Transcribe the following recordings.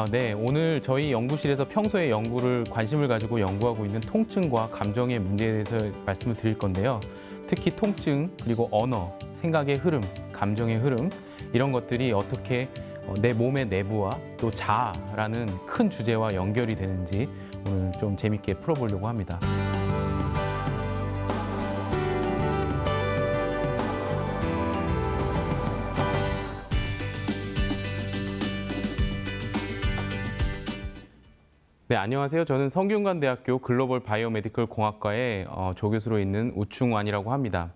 아, 네. 오늘 저희 연구실에서 평소에 연구를 관심을 가지고 연구하고 있는 통증과 감정의 문제에 대해서 말씀을 드릴 건데요. 특히 통증, 그리고 언어, 생각의 흐름, 감정의 흐름 이런 것들이 어떻게 어, 내 몸의 내부와 또 자아라는 큰 주제와 연결이 되는지 오늘 좀 재밌게 풀어보려고 합니다. 안녕하세요. 저는 성균관대학교 글로벌 바이오메디컬 공학과의 어, 조교수로 있는 우충완이라고 합니다.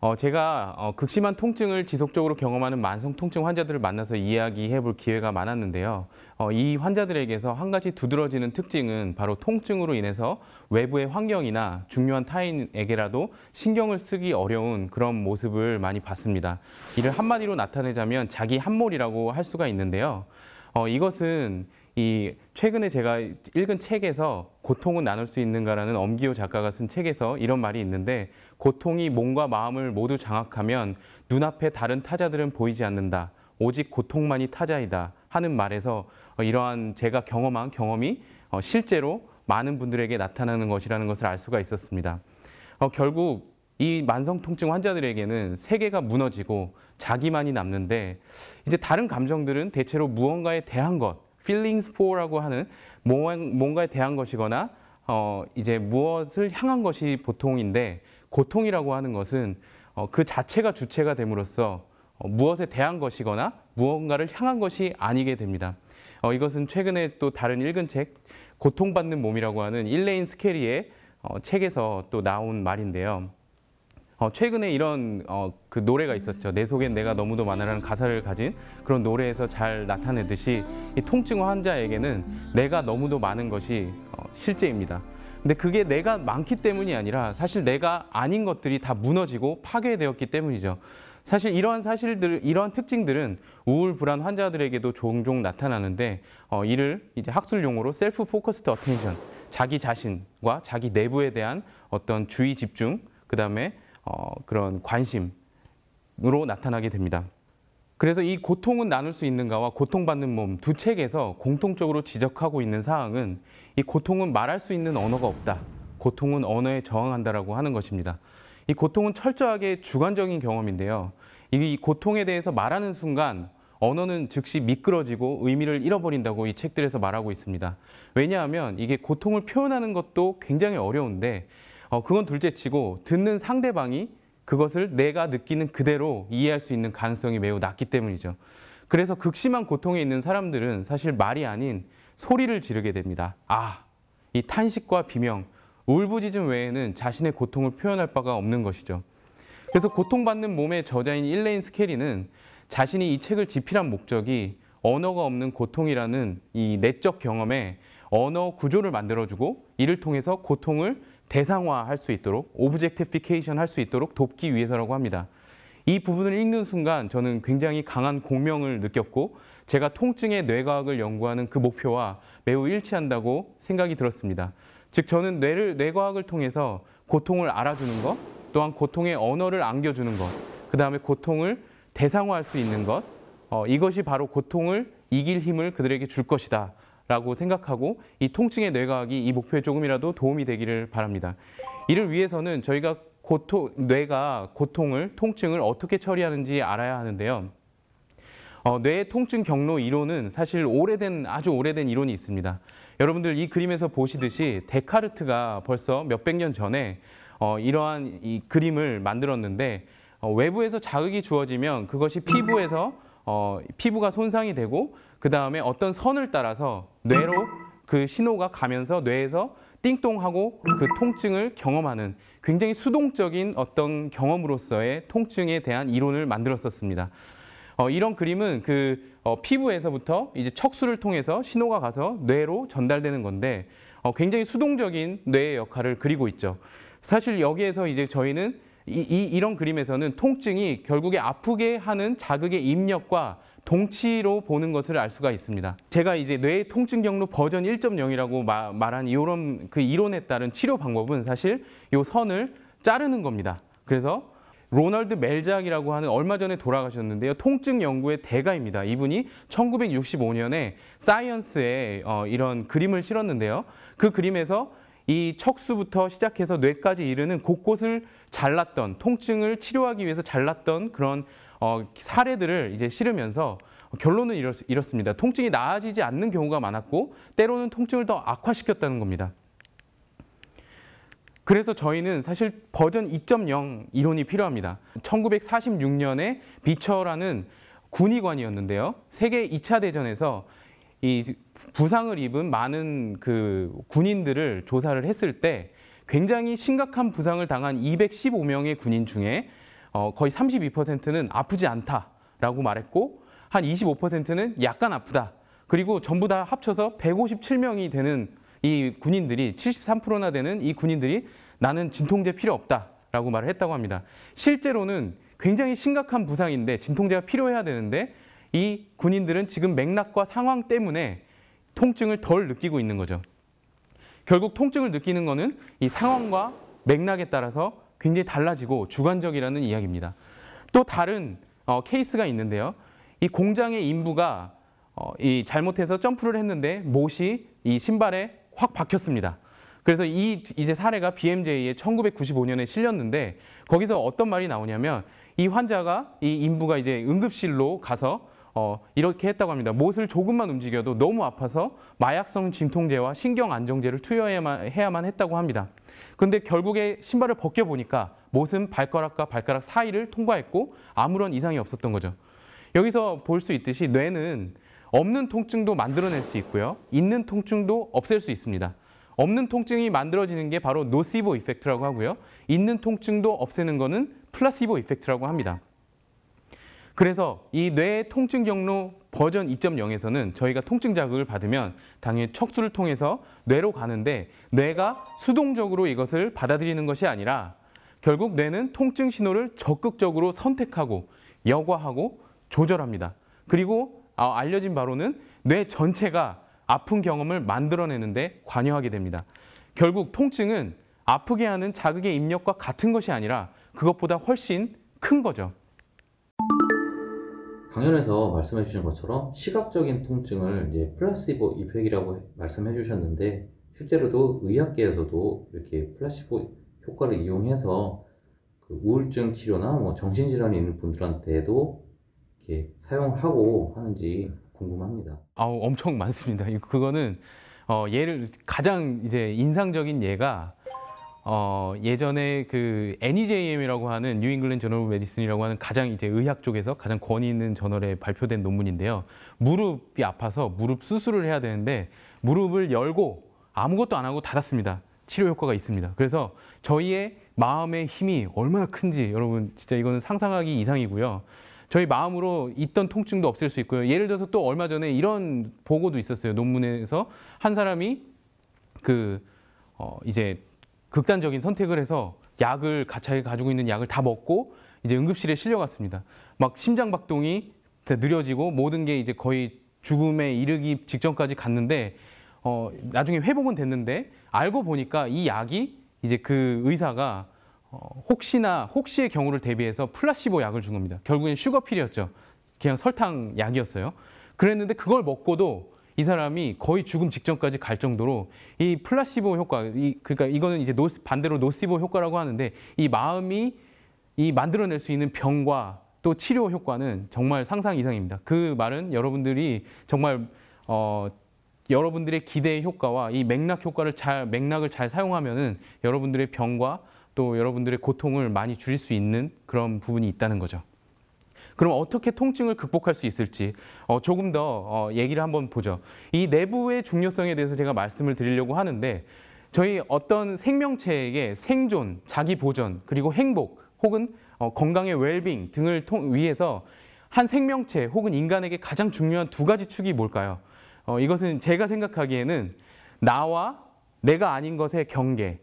어, 제가 어, 극심한 통증을 지속적으로 경험하는 만성 통증 환자들을 만나서 이야기해 볼 기회가 많았는데요. 어, 이 환자들에게서 한 가지 두드러지는 특징은 바로 통증으로 인해서 외부의 환경이나 중요한 타인에게라도 신경을 쓰기 어려운 그런 모습을 많이 봤습니다. 이를 한마디로 나타내자면 자기 한몰이라고 할 수가 있는데요. 어, 이것은 이 최근에 제가 읽은 책에서 고통은 나눌 수 있는가라는 엄기호 작가가 쓴 책에서 이런 말이 있는데 고통이 몸과 마음을 모두 장악하면 눈앞에 다른 타자들은 보이지 않는다. 오직 고통만이 타자이다 하는 말에서 어, 이러한 제가 경험한 경험이 어, 실제로 많은 분들에게 나타나는 것이라는 것을 알 수가 있었습니다. 어, 결국 이 만성 통증 환자들에게는 세계가 무너지고 자기만이 남는데 이제 다른 감정들은 대체로 무언가에 대한 것 feelings for라고 하는 뭔가에 대한 것이거나 어, 이제 무엇을 향한 것이 보통인데 고통이라고 하는 것은 어, 그 자체가 주체가 됨으로써 어, 무엇에 대한 것이거나 무언가를 향한 것이 아니게 됩니다. 어, 이것은 최근에 또 다른 읽은 책 고통받는 몸이라고 하는 일레인 스케리의 어, 책에서 또 나온 말인데요. 어, 최근에 이런 어, 그 노래가 있었죠. 내 속엔 내가 너무도 많아라는 가사를 가진 그런 노래에서 잘 나타내듯이 이 통증 환자에게는 내가 너무도 많은 것이 어, 실제입니다. 근데 그게 내가 많기 때문이 아니라 사실 내가 아닌 것들이 다 무너지고 파괴되었기 때문이죠. 사실 이러한 사실들, 이러한 특징들은 우울 불안 환자들에게도 종종 나타나는데 어, 이를 이제 학술 용어로 셀프 포커스드 어텐션, 자기 자신과 자기 내부에 대한 어떤 주의 집중, 그 다음에 어, 그런 관심으로 나타나게 됩니다. 그래서 이 고통은 나눌 수 있는가와 고통받는 몸 두 책에서 공통적으로 지적하고 있는 사항은 이 고통은 말할 수 있는 언어가 없다. 고통은 언어에 저항한다라고 하는 것입니다. 이 고통은 철저하게 주관적인 경험인데요. 이 고통에 대해서 말하는 순간 언어는 즉시 미끄러지고 의미를 잃어버린다고 이 책들에서 말하고 있습니다. 왜냐하면 이게 고통을 표현하는 것도 굉장히 어려운데 어, 그건 둘째치고 듣는 상대방이 그것을 내가 느끼는 그대로 이해할 수 있는 가능성이 매우 낮기 때문이죠. 그래서 극심한 고통에 있는 사람들은 사실 말이 아닌 소리를 지르게 됩니다. 아, 이 탄식과 비명, 울부짖음 외에는 자신의 고통을 표현할 바가 없는 것이죠. 그래서 고통받는 몸의 저자인 일레인 스케리는 자신이 이 책을 집필한 목적이 언어가 없는 고통이라는 이 내적 경험에 언어 구조를 만들어주고 이를 통해서 고통을 대상화할 수 있도록 오브젝티피케이션 할 수 있도록 돕기 위해서라고 합니다. 이 부분을 읽는 순간 저는 굉장히 강한 공명을 느꼈고 제가 통증의 뇌과학을 연구하는 그 목표와 매우 일치한다고 생각이 들었습니다. 즉 저는 뇌를 뇌과학을 통해서 고통을 알아주는 것, 또한 고통의 언어를 안겨주는 것, 그 다음에 고통을 대상화할 수 있는 것, 어, 이것이 바로 고통을 이길 힘을 그들에게 줄 것이다. 라고 생각하고 이 통증의 뇌과학이 이 목표에 조금이라도 도움이 되기를 바랍니다. 이를 위해서는 저희가 고통, 뇌가 고통을, 통증을 어떻게 처리하는지 알아야 하는데요. 어, 뇌의 통증 경로 이론은 사실 오래된, 아주 오래된 이론이 있습니다. 여러분들 이 그림에서 보시듯이 데카르트가 벌써 몇백 년 전에 어, 이러한 이 그림을 만들었는데 어, 외부에서 자극이 주어지면 그것이 피부에서 어, 피부가 손상이 되고 그 다음에 어떤 선을 따라서 뇌로 그 신호가 가면서 뇌에서 띵동하고 그 통증을 경험하는 굉장히 수동적인 어떤 경험으로서의 통증에 대한 이론을 만들었었습니다. 어, 이런 그림은 그 어, 피부에서부터 이제 척수를 통해서 신호가 가서 뇌로 전달되는 건데 어, 굉장히 수동적인 뇌의 역할을 그리고 있죠. 사실 여기에서 이제 저희는 이, 이, 이런 그림에서는 통증이 결국에 아프게 하는 자극의 입력과 동치로 보는 것을 알 수가 있습니다. 제가 이제 뇌의 통증 경로 버전 1.0이라고 말한 이런 그 이론에 따른 치료 방법은 사실 요 선을 자르는 겁니다. 그래서 로널드 멜작이라고 하는 얼마 전에 돌아가셨는데요. 통증 연구의 대가입니다. 이분이 1965년에 사이언스에 어, 이런 그림을 실었는데요. 그 그림에서 이 척수부터 시작해서 뇌까지 이르는 곳곳을 잘랐던 통증을 치료하기 위해서 잘랐던 그런 어, 사례들을 이제 실으면서 결론은 이렇, 이렇습니다. 통증이 나아지지 않는 경우가 많았고 때로는 통증을 더 악화시켰다는 겁니다. 그래서 저희는 사실 버전 2.0 이론이 필요합니다. 1946년에 비처라는 군의관이었는데요. 세계 2차 대전에서 이 부상을 입은 많은 그 군인들을 조사를 했을 때 굉장히 심각한 부상을 당한 215명의 군인 중에 어, 거의 32%는 아프지 않다라고 말했고 한 25%는 약간 아프다. 그리고 전부 다 합쳐서 157명이 되는 이 군인들이 73%나 되는 이 군인들이 나는 진통제 필요 없다라고 말을 했다고 합니다. 실제로는 굉장히 심각한 부상인데 진통제가 필요해야 되는데 이 군인들은 지금 맥락과 상황 때문에 통증을 덜 느끼고 있는 거죠. 결국 통증을 느끼는 거는 이 상황과 맥락에 따라서 굉장히 달라지고 주관적이라는 이야기입니다. 또 다른 어, 케이스가 있는데요. 이 공장의 인부가 어, 이 잘못해서 점프를 했는데 못이 이 신발에 확 박혔습니다. 그래서 이 이제 사례가 BMJ에 1995년에 실렸는데 거기서 어떤 말이 나오냐면 이 환자가 이 인부가 이제 응급실로 가서 어, 이렇게 했다고 합니다. 못을 조금만 움직여도 너무 아파서 마약성 진통제와 신경 안정제를 투여해야만 했다고 합니다. 근데 결국에 신발을 벗겨 보니까 못은 발가락과 발가락 사이를 통과했고 아무런 이상이 없었던 거죠. 여기서 볼 수 있듯이 뇌는 없는 통증도 만들어낼 수 있고요. 있는 통증도 없앨 수 있습니다. 없는 통증이 만들어지는 게 바로 노시보 이펙트라고 하고요. 있는 통증도 없애는 거는 플라시보 이펙트라고 합니다. 그래서 이 뇌의 통증 경로 버전 2.0에서는 저희가 통증 자극을 받으면 당연히 척수를 통해서 뇌로 가는데 뇌가 수동적으로 이것을 받아들이는 것이 아니라 결국 뇌는 통증 신호를 적극적으로 선택하고 여과하고 조절합니다. 그리고 아, 알려진 바로는 뇌 전체가 아픈 경험을 만들어내는데 관여하게 됩니다. 결국 통증은 아프게 하는 자극의 입력과 같은 것이 아니라 그것보다 훨씬 큰 거죠. 강연에서 말씀해 주신 것처럼 시각적인 통증을 이제 플라시보 이펙이라고 말씀해 주셨는데 실제로도 의학계에서도 이렇게 플라시보 효과를 이용해서 그 우울증 치료나 뭐 정신질환이 있는 분들한테도 이렇게 사용하고 하는지 궁금합니다. 아 엄청 많습니다. 그거는 어, 예를 가장 이제 인상적인 예가 어, 예전에 그 NEJM이라고 하는 뉴 잉글랜드 저널 메디슨이라고 하는 가장 이제 의학 쪽에서 가장 권위 있는 저널에 발표된 논문인데요. 무릎이 아파서 무릎 수술을 해야 되는데 무릎을 열고 아무것도 안 하고 닫았습니다. 치료 효과가 있습니다. 그래서 저희의 마음의 힘이 얼마나 큰지 여러분 진짜 이거는 상상하기 이상이고요. 저희 마음으로 있던 통증도 없앨 수 있고요. 예를 들어서 또 얼마 전에 이런 보고도 있었어요. 논문에서 한 사람이 그 어, 이제 극단적인 선택을 해서 약을 자기 가지고 있는 약을 다 먹고 이제 응급실에 실려갔습니다. 막 심장 박동이 느려지고 모든 게 이제 거의 죽음에 이르기 직전까지 갔는데 어 나중에 회복은 됐는데 알고 보니까 이 약이 이제 그 의사가 어 혹시나 혹시의 경우를 대비해서 플라시보 약을 준 겁니다. 결국엔 슈거필이었죠. 그냥 설탕 약이었어요. 그랬는데 그걸 먹고도 이 사람이 거의 죽음 직전까지 갈 정도로 이 플라시보 효과, 이, 그러니까 이거는 이제 노스, 반대로 노시보 효과라고 하는데 이 마음이 이 만들어낼 수 있는 병과 또 치료 효과는 정말 상상 이상입니다. 그 말은 여러분들이 정말 어, 여러분들의 기대 효과와 이 맥락 효과를 잘 맥락을 잘 사용하면은 여러분들의 병과 또 여러분들의 고통을 많이 줄일 수 있는 그런 부분이 있다는 거죠. 그럼 어떻게 통증을 극복할 수 있을지 어, 조금 더 어, 얘기를 한번 보죠. 이 내부의 중요성에 대해서 제가 말씀을 드리려고 하는데 저희 어떤 생명체에게 생존, 자기 보전, 그리고 행복 혹은 어, 건강의 웰빙 등을 통, 위해서 한 생명체 혹은 인간에게 가장 중요한 두 가지 축이 뭘까요? 어, 이것은 제가 생각하기에는 나와 내가 아닌 것의 경계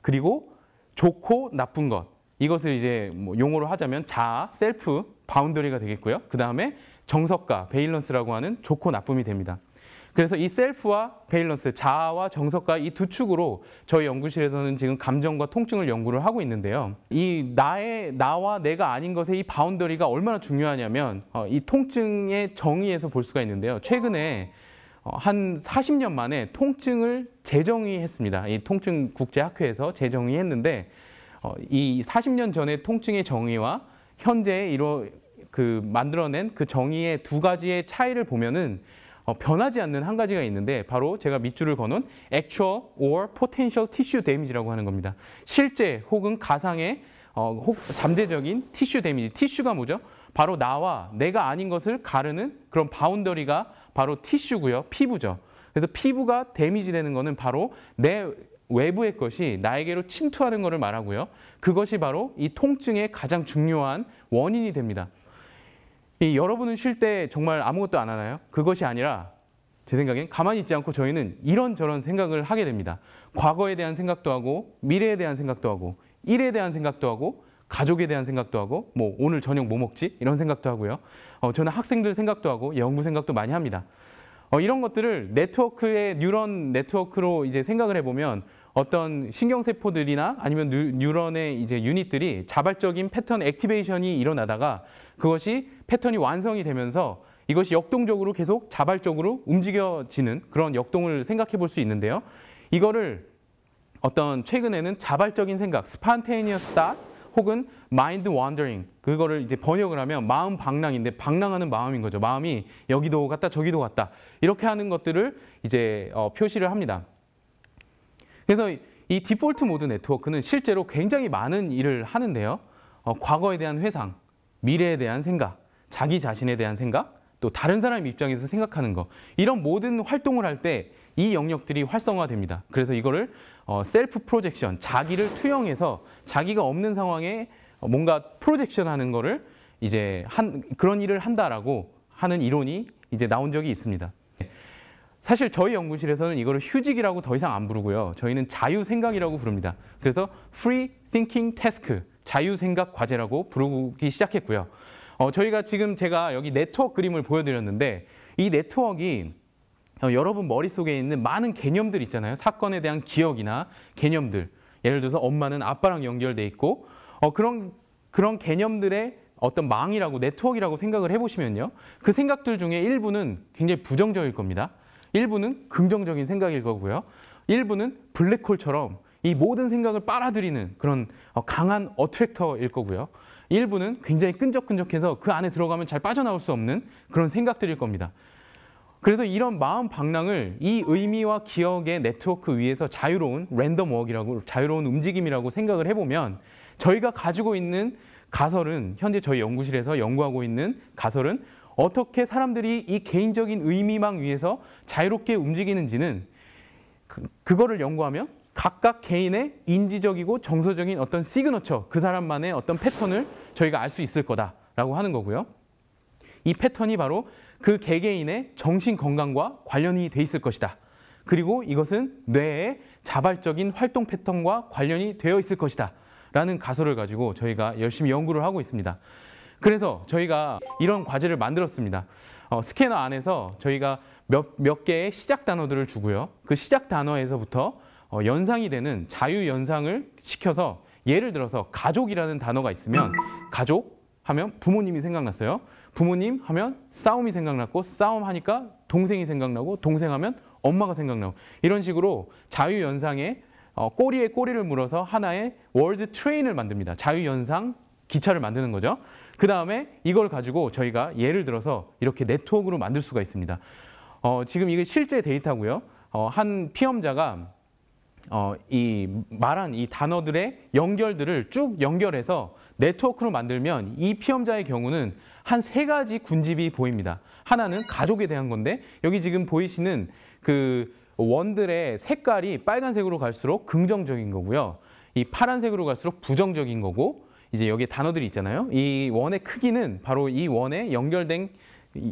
그리고 좋고 나쁜 것 이것을 이제 뭐 용어로 하자면 자 셀프 바운더리가 되겠고요. 그 다음에 정석과 베일런스라고 하는 좋고 나쁨이 됩니다. 그래서 이 셀프와 베일런스, 자아와 정석과 이 두 축으로 저희 연구실에서는 지금 감정과 통증을 연구를 하고 있는데요. 이 나의 나와 내가 아닌 것의 이 바운더리가 얼마나 중요하냐면 어, 이 통증의 정의에서 볼 수가 있는데요. 최근에 어, 한 40년 만에 통증을 재정의했습니다. 이 통증 국제학회에서 재정의했는데 어, 이 40년 전에 통증의 정의와 현재 이러 그 만들어낸 그 정의의 두 가지의 차이를 보면은 어, 변하지 않는 한 가지가 있는데 바로 제가 밑줄을 건은 actual or potential tissue damage라고 하는 겁니다. 실제 혹은 가상의 어, 혹 잠재적인 티슈 데미지. 티슈가 뭐죠? 바로 나와 내가 아닌 것을 가르는 그런 바운더리가 바로 티슈고요. 피부죠. 그래서 피부가 데미지 되는 거는 바로 내 외부의 것이 나에게로 침투하는 것을 말하고요. 그것이 바로 이 통증의 가장 중요한 원인이 됩니다. 이 여러분은 쉴 때 정말 아무것도 안 하나요? 그것이 아니라 제 생각엔 가만히 있지 않고 저희는 이런저런 생각을 하게 됩니다. 과거에 대한 생각도 하고 미래에 대한 생각도 하고 일에 대한 생각도 하고 가족에 대한 생각도 하고 뭐 오늘 저녁 뭐 먹지 이런 생각도 하고요. 어, 저는 학생들 생각도 하고 연구 생각도 많이 합니다. 어, 이런 것들을 네트워크의 뉴런 네트워크로 이제 생각을 해보면 어떤 신경세포들이나 아니면 뉴, 런의 이제 유닛들이 자발적인 패턴 액티베이션이 일어나다가 그것이 패턴이 완성이 되면서 이것이 역동적으로 계속 자발적으로 움직여지는 그런 역동을 생각해 볼 수 있는데요. 이거를 어떤 최근에는 자발적인 생각, spontaneous thought 혹은 mind wandering 그거를 이제 번역을 하면 마음 방랑인데 방랑하는 마음인 거죠. 마음이 여기도 갔다 저기도 갔다 이렇게 하는 것들을 이제 어, 표시를 합니다. 그래서 이 디폴트 모드 네트워크는 실제로 굉장히 많은 일을 하는데요. 어, 과거에 대한 회상, 미래에 대한 생각, 자기 자신에 대한 생각, 또 다른 사람 입장에서 생각하는 것 이런 모든 활동을 할 때 이 영역들이 활성화됩니다. 그래서 이거를 어, 셀프 프로젝션, 자기를 투영해서 자기가 없는 상황에 뭔가 프로젝션 하는 거를 이제 한 그런 일을 한다라고 하는 이론이 이제 나온 적이 있습니다. 사실 저희 연구실에서는 이거를 휴직이라고 더 이상 안 부르고요. 저희는 자유 생각이라고 부릅니다. 그래서 Free Thinking Task, 자유 생각 과제라고 부르기 시작했고요. 어, 저희가 지금 제가 여기 네트워크 그림을 보여드렸는데 이 네트워크가 어, 여러분 머릿속에 있는 많은 개념들 있잖아요. 사건에 대한 기억이나 개념들. 예를 들어서 엄마는 아빠랑 연결돼 있고 어, 그런 그런 개념들의 어떤 망이라고 네트워크라고 생각을 해보시면요. 그 생각들 중에 일부는 굉장히 부정적일 겁니다. 일부는 긍정적인 생각일 거고요. 일부는 블랙홀처럼 이 모든 생각을 빨아들이는 그런 어, 강한 어트랙터일 거고요. 일부는 굉장히 끈적끈적해서 그 안에 들어가면 잘 빠져나올 수 없는 그런 생각들일 겁니다. 그래서 이런 마음 방랑을 이 의미와 기억의 네트워크 위에서 자유로운 랜덤 워크이라고 자유로운 움직임이라고 생각을 해보면 저희가 가지고 있는 가설은 현재 저희 연구실에서 연구하고 있는 가설은 어떻게 사람들이 이 개인적인 의미망 위에서 자유롭게 움직이는지는 그, 그거를 연구하면 각각 개인의 인지적이고 정서적인 어떤 시그너처, 그 사람만의 어떤 패턴을 저희가 알 수 있을 거다라고 하는 거고요. 이 패턴이 바로 그 개개인의 정신 건강과 관련이 돼 있을 것이다. 그리고 이것은 뇌의 자발적인 활동 패턴과 관련이 되어 있을 것이다. 라는 가설을 가지고 저희가 열심히 연구를 하고 있습니다. 그래서 저희가 이런 과제를 만들었습니다. 어, 스캐너 안에서 저희가 몇, 몇 개의 시작 단어들을 주고요. 그 시작 단어에서부터 어, 연상이 되는 자유 연상을 시켜서 예를 들어서 가족이라는 단어가 있으면 가족 하면 부모님이 생각났어요. 부모님 하면 싸움이 생각났고 싸움 하니까 동생이 생각나고 동생 하면 엄마가 생각나고 이런 식으로 자유 연상에 어, 꼬리에 꼬리를 물어서 하나의 월드 트레인을 만듭니다. 자유 연상 기차를 만드는 거죠. 그 다음에 이걸 가지고 저희가 예를 들어서 이렇게 네트워크로 만들 수가 있습니다. 어, 지금 이게 실제 데이터고요. 어, 한 피험자가 어, 이 말한 이 단어들의 연결들을 쭉 연결해서 네트워크로 만들면 이 피험자의 경우는 한 세 가지 군집이 보입니다. 하나는 가족에 대한 건데 여기 지금 보이시는 그 원들의 색깔이 빨간색으로 갈수록 긍정적인 거고요. 이 파란색으로 갈수록 부정적인 거고 이제 여기 단어들이 있잖아요. 이 원의 크기는 바로 이 원에 연결된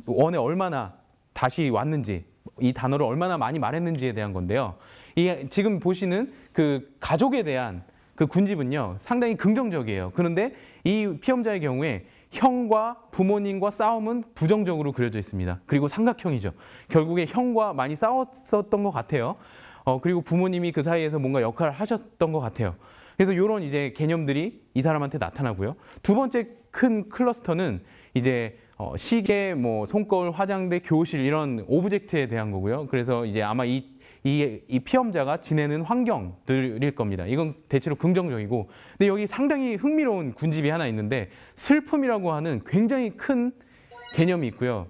원에 얼마나 다시 왔는지 이 단어를 얼마나 많이 말했는지에 대한 건데요. 이 지금 보시는 그 가족에 대한 그 군집은요 상당히 긍정적이에요. 그런데 이 피험자의 경우에 형과 부모님과 싸움은 부정적으로 그려져 있습니다. 그리고 삼각형이죠. 결국에 형과 많이 싸웠었던 것 같아요. 어, 그리고 부모님이 그 사이에서 뭔가 역할을 하셨던 것 같아요. 그래서 이런 이제 개념들이 이 사람한테 나타나고요. 두 번째 큰 클러스터는 이제 어, 시계, 뭐 손거울, 화장대, 교실 이런 오브젝트에 대한 거고요. 그래서 이제 아마 이, 이, 피험자가 지내는 환경들일 겁니다. 이건 대체로 긍정적이고, 근데 여기 상당히 흥미로운 군집이 하나 있는데 슬픔이라고 하는 굉장히 큰 개념이 있고요.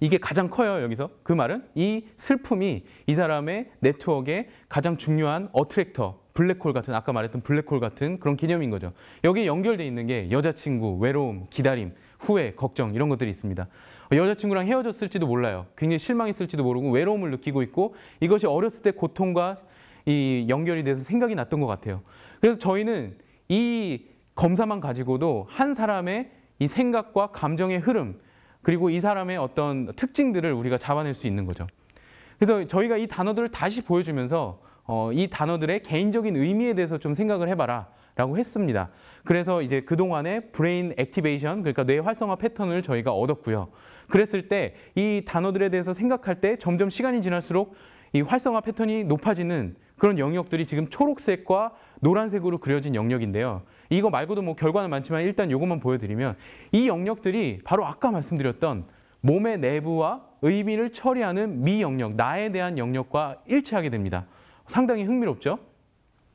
이게 가장 커요 여기서 그 말은 이 슬픔이 이 사람의 네트워크의 가장 중요한 어트랙터 블랙홀 같은 아까 말했던 블랙홀 같은 그런 개념인 거죠. 여기에 연결돼 있는 게 여자친구, 외로움, 기다림, 후회, 걱정 이런 것들이 있습니다. 여자친구랑 헤어졌을지도 몰라요. 굉장히 실망했을지도 모르고 외로움을 느끼고 있고 이것이 어렸을 때 고통과 이 연결이 돼서 생각이 났던 것 같아요. 그래서 저희는 이 검사만 가지고도 한 사람의 이 생각과 감정의 흐름 그리고 이 사람의 어떤 특징들을 우리가 잡아낼 수 있는 거죠. 그래서 저희가 이 단어들을 다시 보여주면서 어, 이 단어들의 개인적인 의미에 대해서 좀 생각을 해봐라. 라고 했습니다. 그래서 이제 그동안의 브레인 액티베이션, 그러니까 뇌 활성화 패턴을 저희가 얻었고요. 그랬을 때 이 단어들에 대해서 생각할 때 점점 시간이 지날수록 이 활성화 패턴이 높아지는 그런 영역들이 지금 초록색과 노란색으로 그려진 영역인데요. 이거 말고도 뭐 결과는 많지만 일단 이것만 보여드리면 이 영역들이 바로 아까 말씀드렸던 몸의 내부와 의미를 처리하는 미 영역, 나에 대한 영역과 일치하게 됩니다. 상당히 흥미롭죠?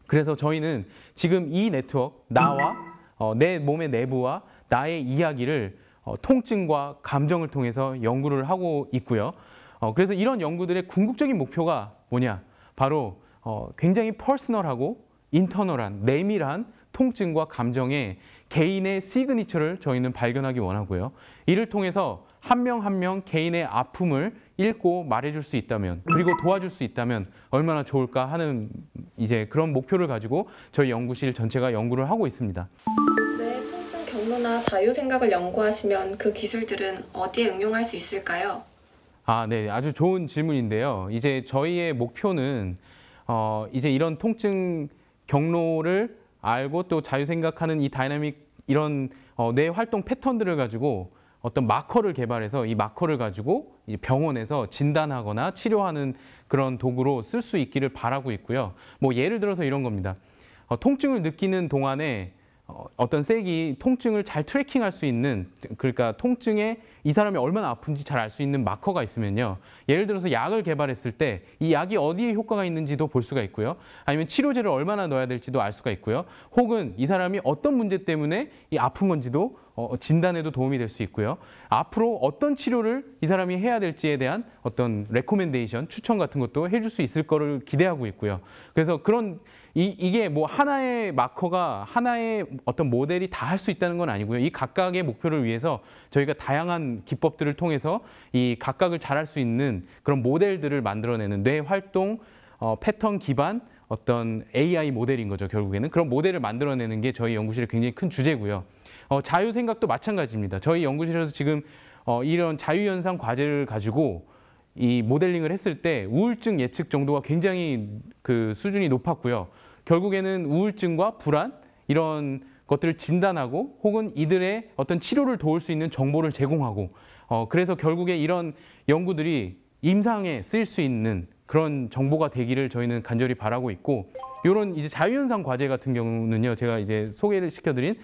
그래서 저희는 지금 이 네트워크, 나와 어, 내 몸의 내부와 나의 이야기를 어, 통증과 감정을 통해서 연구를 하고 있고요. 어, 그래서 이런 연구들의 궁극적인 목표가 뭐냐? 바로 어, 굉장히 퍼스널하고 인터널한, 내밀한 통증과 감정에 개인의 시그니처를 저희는 발견하기 원하고요. 이를 통해서 한 명 한명 한 명 개인의 아픔을 읽고 말해줄 수 있다면 그리고 도와줄 수 있다면 얼마나 좋을까 하는 이제 그런 목표를 가지고 저희 연구실 전체가 연구를 하고 있습니다. 네, 통증 경로나 자유 생각을 연구하시면 그 기술들은 어디에 응용할 수 있을까요? 아, 네, 아주 좋은 질문인데요. 이제 저희의 목표는 어, 이제 이런 통증 경로를 알고 또 자유 생각하는 이 다이나믹 이런 어, 뇌 활동 패턴들을 가지고 어떤 마커를 개발해서 이 마커를 가지고 병원에서 진단하거나 치료하는 그런 도구로 쓸 수 있기를 바라고 있고요. 뭐 예를 들어서 이런 겁니다. 어, 통증을 느끼는 동안에 어, 어떤 색이 통증을 잘 트래킹할 수 있는 그러니까 통증에 이 사람이 얼마나 아픈지 잘 알 수 있는 마커가 있으면요. 예를 들어서 약을 개발했을 때 이 약이 어디에 효과가 있는지도 볼 수가 있고요. 아니면 치료제를 얼마나 넣어야 될지도 알 수가 있고요. 혹은 이 사람이 어떤 문제 때문에 이 아픈 건지도 어, 진단에도 도움이 될 수 있고요. 앞으로 어떤 치료를 이 사람이 해야 될지에 대한 어떤 레코멘데이션, 추천 같은 것도 해줄 수 있을 거를 기대하고 있고요. 그래서 그런 이, 이게 뭐 하나의 마커가 하나의 어떤 모델이 다 할 수 있다는 건 아니고요. 이 각각의 목표를 위해서 저희가 다양한 기법들을 통해서 이 각각을 잘 할 수 있는 그런 모델들을 만들어내는 뇌 활동 어, 패턴 기반 어떤 AI 모델인 거죠. 결국에는 그런 모델을 만들어내는 게 저희 연구실의 굉장히 큰 주제고요. 어, 자유 생각도 마찬가지입니다. 저희 연구실에서 지금 어, 이런 자유 현상 과제를 가지고 이 모델링을 했을 때 우울증 예측 정도가 굉장히 그 수준이 높았고요. 결국에는 우울증과 불안 이런 것들을 진단하고 혹은 이들의 어떤 치료를 도울 수 있는 정보를 제공하고 어, 그래서 결국에 이런 연구들이 임상에 쓰일 수 있는 그런 정보가 되기를 저희는 간절히 바라고 있고 이런 이제 자유현상 과제 같은 경우는요 제가 이제 소개를 시켜드린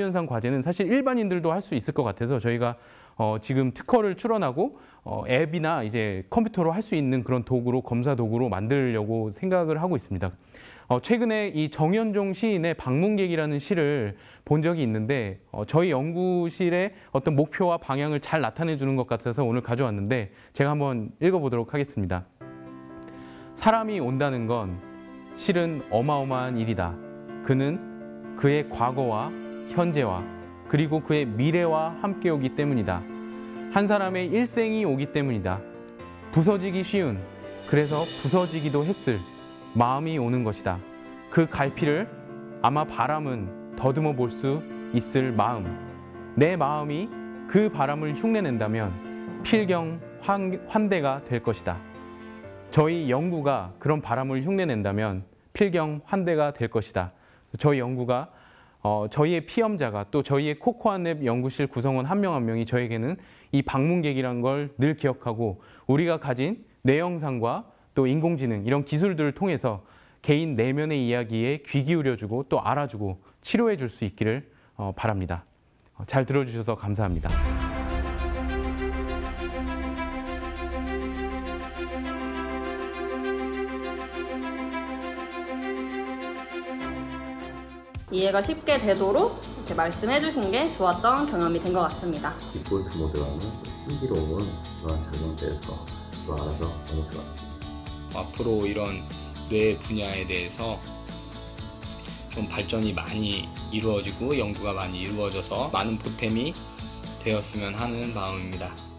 자유현상 과제는 사실 일반인들도 할 수 있을 것 같아서 저희가 어, 지금 특허를 출원하고 어, 앱이나 이제 컴퓨터로 할 수 있는 그런 도구로 검사 도구로 만들려고 생각을 하고 있습니다. 어, 최근에 이 정현종 시인의 방문객이라는 시를 본 적이 있는데 어, 저희 연구실의 어떤 목표와 방향을 잘 나타내 주는 것 같아서 오늘 가져왔는데 제가 한번 읽어보도록 하겠습니다. 사람이 온다는 건 실은 어마어마한 일이다. 그는 그의 과거와 현재와 그리고 그의 미래와 함께 오기 때문이다. 한 사람의 일생이 오기 때문이다. 부서지기 쉬운, 그래서 부서지기도 했을 마음이 오는 것이다. 그 갈피를 아마 바람은 더듬어 볼 수 있을 마음. 내 마음이 그 바람을 흉내낸다면 필경 환, 대가될 것이다. 저희 연구가 그런 바람을 흉내낸다면 필경 환대가 될 것이다. 저희 연구가 어, 저희의 피험자가 또 저희의 코코아랩 연구실 구성원 한 명 한 명이 저에게는 이 방문객이란 걸 늘 기억하고 우리가 가진 내영상과 또 인공지능 이런 기술들을 통해서 개인 내면의 이야기에 귀 기울여주고 또 알아주고 치료해 줄 수 있기를 어, 바랍니다. 어, 잘 들어주셔서 감사합니다. 이해가 쉽게 되도록 이렇게 말씀해 주신 게 좋았던 경험이 된 것 같습니다. 디폴트 모드라는 신비로운 그런 작용대에서 알아서 너무 좋았습니다. 앞으로 이런 뇌 분야에 대해서 좀 발전이 많이 이루어지고 연구가 많이 이루어져서 많은 보탬이 되었으면 하는 마음입니다.